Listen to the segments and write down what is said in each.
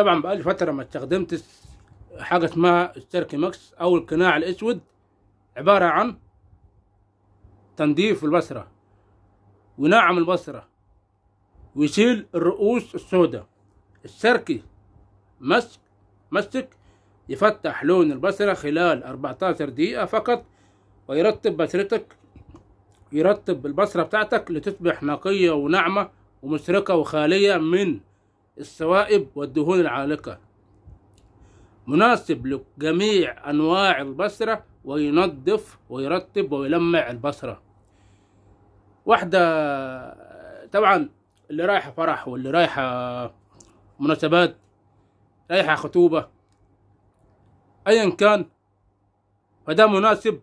طبعا بقالي فترة ما استخدمتش حاجة اسمها الشركي ماكس أو القناع الأسود عبارة عن تنظيف البصرة وناعم البصرة ويشيل الرؤوس السوداء الشركي مسك مسك يفتح لون البصرة خلال 14 دقيقة فقط ويرطب بصرتك يرطب البصرة بتاعتك لتصبح نقية وناعمة ومشرقة وخالية من السوائب والدهون العالقة مناسب لجميع أنواع البصرة وينظف ويرطب ويلمع البصرة واحدة طبعا اللي رايحة فرح واللي رايحة مناسبات رايحة خطوبة أيا كان فده مناسب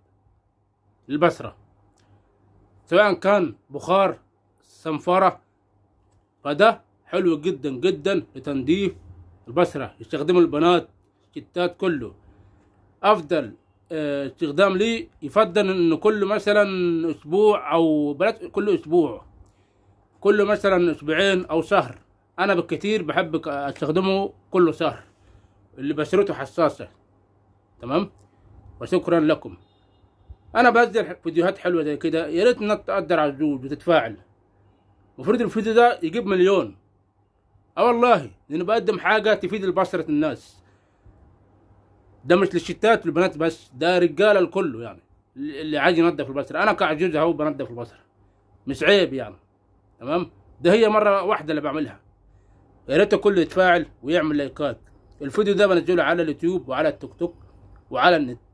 للبصرة سواء كان بخار صنفرة فده حلوة جدا جدا لتنظيف البشرة يستخدمه البنات الستات كله أفضل آه، استخدام لي يفضل إن كل مثلا أسبوع أو بلاش كل أسبوع كل مثلا أسبوعين أو شهر أنا بالكتير بحب أستخدمه كل شهر اللي بشرته حساسة تمام وشكرا لكم انا بنزل فيديوهات حلوه زي كده يا ريت انك تقدر على الجهد وتتفاعل المفروض الفيديو ده يجيب مليون اه والله لانه بقدم حاجه تفيد البشرة الناس ده مش للشتات والبنات بس ده رجاله الكل يعني اللي عايز ينظف البشرة انا كعجوز اهو بنظف البشرة مش عيب يعني تمام ده هي مره واحده اللي بعملها يا ريت الكل يتفاعل ويعمل لايكات الفيديو ده بنزله على اليوتيوب وعلى التيك توك وعلى النت